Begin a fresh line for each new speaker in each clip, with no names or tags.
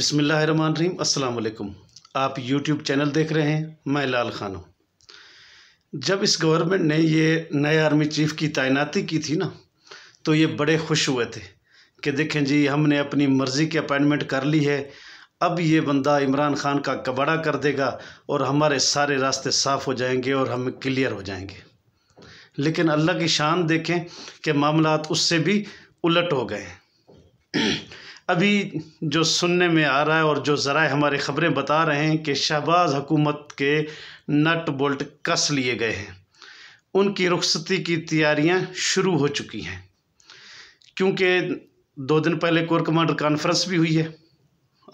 बिसमीम अल्लाम आप YouTube चैनल देख रहे हैं मैं लाल खान हूँ जब इस गवर्नमेंट ने ये नए आर्मी चीफ़ की तैनाती की थी ना तो ये बड़े खुश हुए थे कि देखें जी हमने अपनी मर्ज़ी की अपॉइंटमेंट कर ली है अब ये बंदा इमरान खान का कबाड़ा कर देगा और हमारे सारे रास्ते साफ़ हो जाएंगे और हम क्लियर हो जाएंगे लेकिन अल्लाह की शान देखें कि मामला उससे भी उलट हो गए अभी जो सुनने में आ रहा है और जो ज़रा हमारे ख़बरें बता रहे हैं कि शहबाज हुकूमत के नट बोल्ट कस लिए गए हैं उनकी रुखसती की तैयारियां शुरू हो चुकी हैं क्योंकि दो दिन पहले कोर कमांडर कॉन्फ्रेंस भी हुई है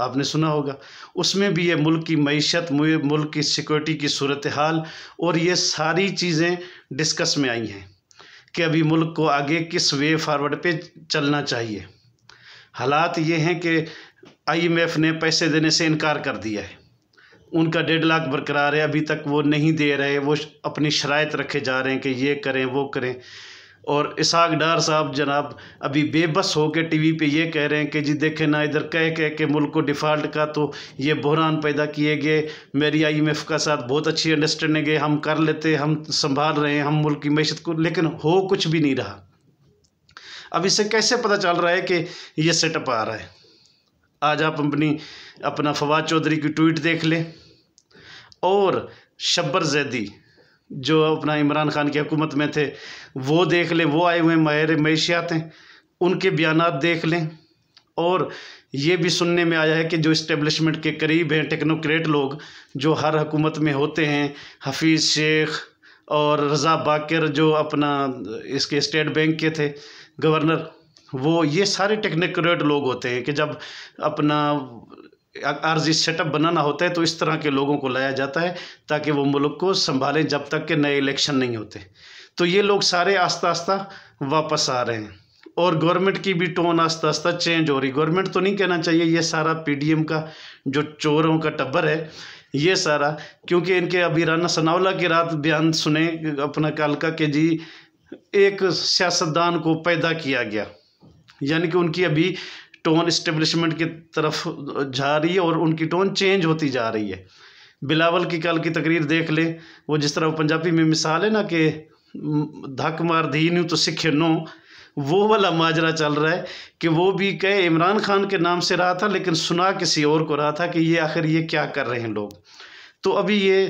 आपने सुना होगा उसमें भी ये मुल्क की मीशत मुल्क की सिक्योरिटी की सूरत हाल और ये सारी चीज़ें डिस्कस में आई हैं कि अभी मुल्क को आगे किस वे फारवर्ड पर चलना चाहिए हालात ये हैं कि आईएमएफ ने पैसे देने से इनकार कर दिया है उनका डेढ़ लाख बरकरार है अभी तक वो नहीं दे रहे वो अपनी शरात रखे जा रहे हैं कि ये करें वो करें और इसाक डार साहब जनाब अभी बेबस होकर वी पर ये कह रहे हैं कि जी देखें ना इधर कह कह के मुल्क को डिफ़ाल्ट का तो ये बहरान पैदा किए गए मेरी आई एम एफ़ का साथ बहुत अच्छी अंडरस्टैंडिंग है हम कर लेते हम संभाल रहे हैं हम मुल्क की मैशत को लेकिन हो कुछ भी नहीं रहा अब इससे कैसे पता चल रहा है कि ये सेटअप आ रहा है आज आप अपनी अपना फवाद चौधरी की ट्वीट देख लें और शब्बर जैदी जो अपना इमरान खान की हुकूमत में थे वो देख लें वो आए हुए माहिर मैशियात हैं उनके बयान देख लें और ये भी सुनने में आया है कि जो इस्टेब्लिशमेंट के करीब हैं टेक्नोक्रेट लोग जो हर हुकूमत में होते हैं हफीज़ शेख और रज़ा बाकर जो अपना इसके स्टेट बैंक के थे गवर्नर वो ये सारे टेक्निक्रेट लोग होते हैं कि जब अपना आरजी सेटअप बनाना होता है तो इस तरह के लोगों को लाया जाता है ताकि वो मुल्क को संभालें जब तक के नए इलेक्शन नहीं होते तो ये लोग सारे आस्ता आस्ता वापस आ रहे हैं और गवर्नमेंट की भी टोन आस्ता आस्ता चेंज हो रही गवर्नमेंट तो नहीं कहना चाहिए ये सारा पीडीएम का जो चोरों का टब्बर है ये सारा क्योंकि इनके अभी राना सनावला की रात बयान सुने अपना कालका के जी एक सियासतदान को पैदा किया गया यानी कि उनकी अभी टोन इस्टेब्लिशमेंट की तरफ जा रही है और उनकी टोन चेंज होती जा रही है बिलावल की कल की तकरीर देख ले वो जिस तरह पंजाबी में मिसाल है ना कि धक मार धी न्यू तो सिखे नो वो वाला माजरा चल रहा है कि वो भी कहे इमरान खान के नाम से रहा था लेकिन सुना किसी और को रहा था कि ये आखिर ये क्या कर रहे हैं लोग तो अभी ये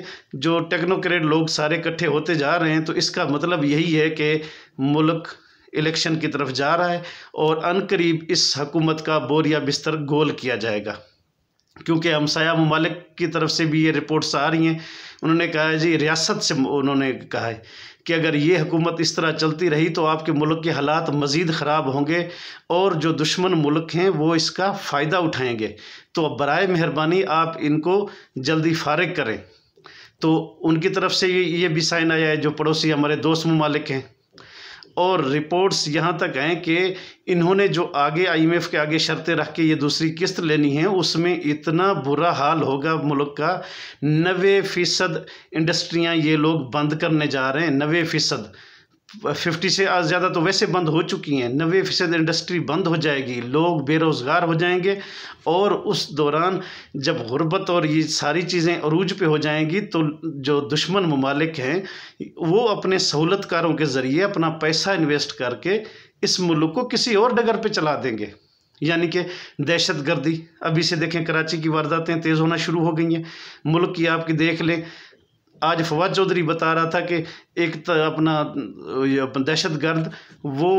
जो टेक्नोक्रेट लोग सारे इकट्ठे होते जा रहे हैं तो इसका मतलब यही है कि मुल्क इलेक्शन की तरफ जा रहा है और अनकरीब इस हकूमत का बोरिया बिस्तर गोल किया जाएगा क्योंकि हमसाया ममालिक की तरफ से भी ये रिपोर्ट्स आ रही हैं उन्होंने कहा है जी रियासत से उन्होंने कहा है कि अगर ये हुकूमत इस तरह चलती रही तो आपके मुल्क के हालात मज़ीद ख़राब होंगे और जो दुश्मन मुल्क हैं वो इसका फ़ायदा उठाएंगे तो अब बर मेहरबानी आप इनको जल्दी फारग करें तो उनकी तरफ से ये ये भी साइन आया है जो पड़ोसी हमारे दोस्त ममालिक हैं और रिपोर्ट्स यहाँ तक हैं कि इन्होंने जो आगे आईएमएफ के आगे शर्तें रख के ये दूसरी किस्त लेनी है उसमें इतना बुरा हाल होगा मुल्क का नबे फ़ीसद इंडस्ट्रियाँ ये लोग बंद करने जा रहे हैं नबे फ़ीसद फिफ्टी से ज़्यादा तो वैसे बंद हो चुकी हैं नबे फीसद इंडस्ट्री बंद हो जाएगी लोग बेरोज़गार हो जाएंगे और उस दौरान जब गुर्बत और ये सारी चीज़ें अरूज पे हो जाएंगी तो जो दुश्मन ममालिक हैं वो अपने सहूलतकारों के ज़रिए अपना पैसा इन्वेस्ट करके इस मुल्क को किसी और डगर पर चला देंगे यानी कि दहशत गर्दी अभी से देखें कराची की वारदातें तेज़ होना शुरू हो गई हैं मुल्क की आपकी देख लें आज फवाद चौधरी बता रहा था कि एक अपना दहशत गर्द वो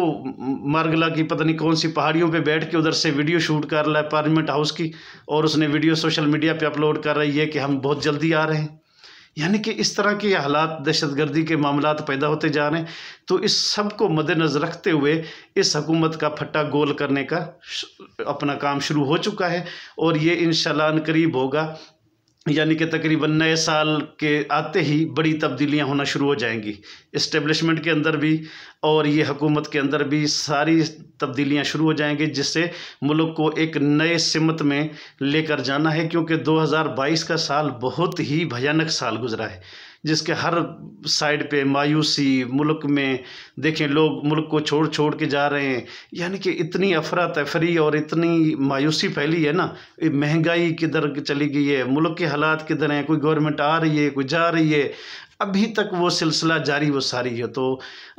मारगला की पता नहीं कौन सी पहाड़ियों पे बैठ के उधर से वीडियो शूट कर रहा है पार्लियामेंट हाउस की और उसने वीडियो सोशल मीडिया पे अपलोड कर रही है कि हम बहुत जल्दी आ रहे हैं यानी कि इस तरह के हालात दहशत गर्दी के मामला पैदा होते जा रहे हैं तो इस सब को मद्दनज़र रखते हुए इस हकूमत का फट्टा गोल करने का अपना काम शुरू हो चुका है और ये इन करीब होगा यानी कि तकरीबन नए साल के आते ही बड़ी तब्दीलियां होना शुरू हो जाएंगी इस्टेब्लिशमेंट के अंदर भी और ये हुकूमत के अंदर भी सारी तब्दीलियां शुरू हो जाएंगी जिससे मुल्क को एक नए सिमत में लेकर जाना है क्योंकि 2022 का साल बहुत ही भयानक साल गुजरा है जिसके हर साइड पे मायूसी मुल्क में देखें लोग मुल्क को छोड़ छोड़ के जा रहे हैं यानी कि इतनी अफरा तफरी और इतनी मायूसी फैली है ना महंगाई किधर चली गई है मुल्क के हालात किधर हैं कोई गवर्नमेंट आ रही है कोई जा रही है अभी तक वो सिलसिला जारी वो सारी है तो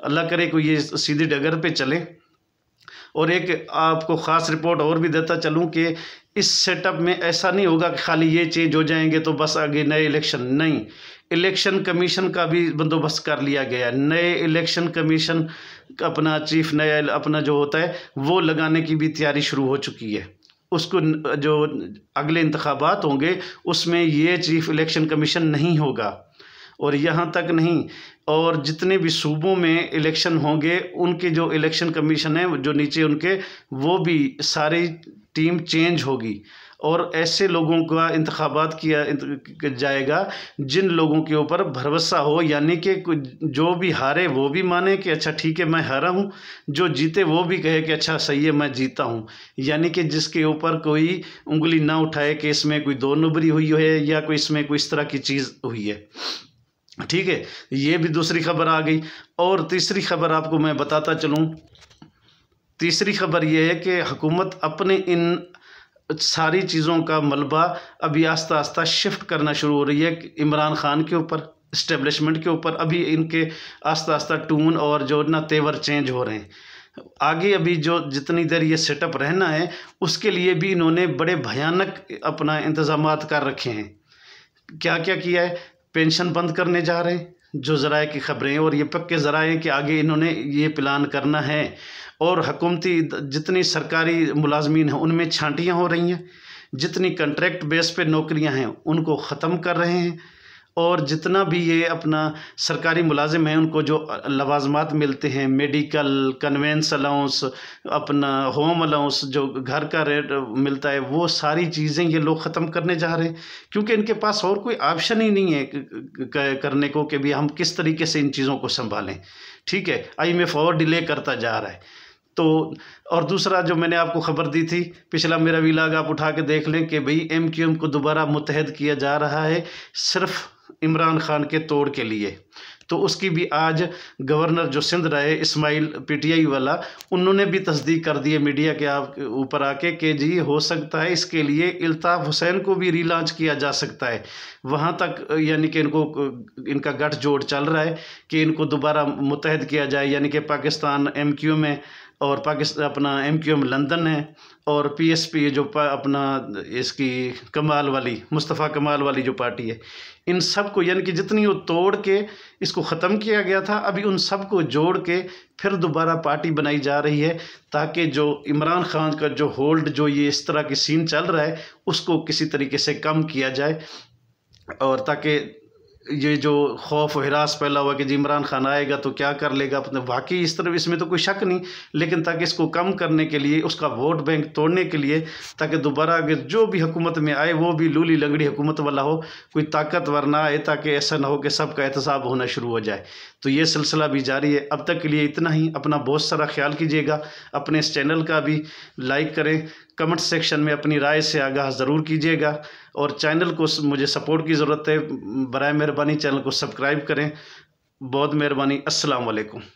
अल्लाह करे को ये सीधी डगर पर चले और एक आपको ख़ास रिपोर्ट और भी देता चलूँ कि इस सेटअप में ऐसा नहीं होगा कि खाली ये चेंज हो जाएंगे तो बस आगे नए इलेक्शन नहीं इलेक्शन कमीशन का भी बंदोबस्त कर लिया गया है नए इलेक्शन कमीशन अपना चीफ नया अपना जो होता है वो लगाने की भी तैयारी शुरू हो चुकी है उसको जो अगले इंतबात होंगे उसमें ये चीफ इलेक्शन कमीशन नहीं होगा और यहाँ तक नहीं और जितने भी सूबों में इलेक्शन होंगे उनके जो इलेक्शन कमीशन हैं जो नीचे उनके वो भी सारी टीम चेंज होगी और ऐसे लोगों का इंतबात किया जाएगा जिन लोगों के ऊपर भरोसा हो यानी कि जो भी हारे वो भी माने कि अच्छा ठीक है मैं हारा हूँ जो जीते वो भी कहे कि अच्छा सही है मैं जीता हूँ यानी कि जिसके ऊपर कोई उंगली ना उठाए कि इसमें कोई दो नबरी हुई है या कोई इसमें कोई इस तरह की चीज़ हुई है ठीक है ये भी दूसरी खबर आ गई और तीसरी खबर आपको मैं बताता चलूँ तीसरी खबर यह है कि हुकूमत अपने इन सारी चीज़ों का मलबा अभी आस्ता आस्ता शिफ्ट करना शुरू हो रही है इमरान खान के ऊपर इस्टेब्लिशमेंट के ऊपर अभी इनके आस्ता आस्ता टून और जो ना तेवर चेंज हो रहे हैं आगे अभी जो जितनी देर ये सेटअप रहना है उसके लिए भी इन्होंने बड़े भयानक अपना इंतज़ाम कर रखे हैं क्या क्या किया है पेंशन बंद करने जा रहे हैं जो ज़राए की ख़बरें और ये पक्के ज़राए हैं कि आगे इन्होंने ये प्लान करना है और हकूमती जितनी सरकारी मुलाजमीन हैं उनमें छांटियाँ हो रही हैं जितनी कंट्रैक्ट बेस पे नौकरियां हैं उनको ख़त्म कर रहे हैं और जितना भी ये अपना सरकारी मुलाजिम हैं उनको जो लवाजमात मिलते हैं मेडिकल कन्वेंस अलाउंस अपना होम अलाउंस जो घर का रेट मिलता है वो सारी चीज़ें ये लोग ख़त्म करने जा रहे हैं क्योंकि इनके पास और कोई ऑप्शन ही नहीं है करने को कि भी हम किस तरीके से इन चीज़ों को संभालें ठीक है आई एम और डिले करता जा रहा है तो और दूसरा जो मैंने आपको ख़बर दी थी पिछला मेरा विलाग आप उठा के देख लें कि भई एम क्यू एम को दोबारा मुतहद किया जा रहा है सिर्फ इमरान खान के तोड़ के लिए तो उसकी भी आज गवर्नर जो सिंध रहे इस्माइल पीटीआई वाला उन्होंने भी तस्दीक कर दी है मीडिया के आप ऊपर आके कि जी हो सकता है इसके लिए अल्ताफ़ हुसैन को भी रीलॉन्च किया जा सकता है वहाँ तक यानी कि इनको इनका गठजोड़ चल रहा है कि इनको दोबारा मुतहद किया जाए यानी कि पाकिस्तान एम क्यू में और पाकिस्तान अपना एम क्यू एम लंदन है और पी एस पी जो अपना इसकी कमाल वाली मुस्तफ़ा कमाल वाली जो पार्टी है इन सब को यानी कि जितनी वो तोड़ के इसको ख़त्म किया गया था अभी उन सब को जोड़ के फिर दोबारा पार्टी बनाई जा रही है ताकि जो इमरान खान का जो होल्ड जो ये इस तरह की सीन चल रहा है उसको किसी तरीके से कम किया जाए और ताकि ये जो खौफ हरास फैला हुआ कि जी इमरान खान आएगा तो क्या कर लेगा अपने वाकई इस तरफ इसमें तो कोई शक नहीं लेकिन ताकि इसको कम करने के लिए उसका वोट बैंक तोड़ने के लिए ताकि दोबारा अगर जो भी हुकूमत में आए वो भी लूली लंगड़ी हुकूमत वाला हो कोई ताकतवर ना आए ताकि ऐसा ना हो कि सबका एहतसाब होना शुरू हो जाए तो ये सिलसिला भी जारी है अब तक के लिए इतना ही अपना बहुत सारा ख्याल कीजिएगा अपने इस चैनल का भी लाइक करें कमेंट सेक्शन में अपनी राय से आगाह ज़रूर कीजिएगा और चैनल को मुझे सपोर्ट की ज़रूरत है बर मेहरबानी चैनल को सब्सक्राइब करें बहुत मेहरबानी अस्सलाम वालेकुम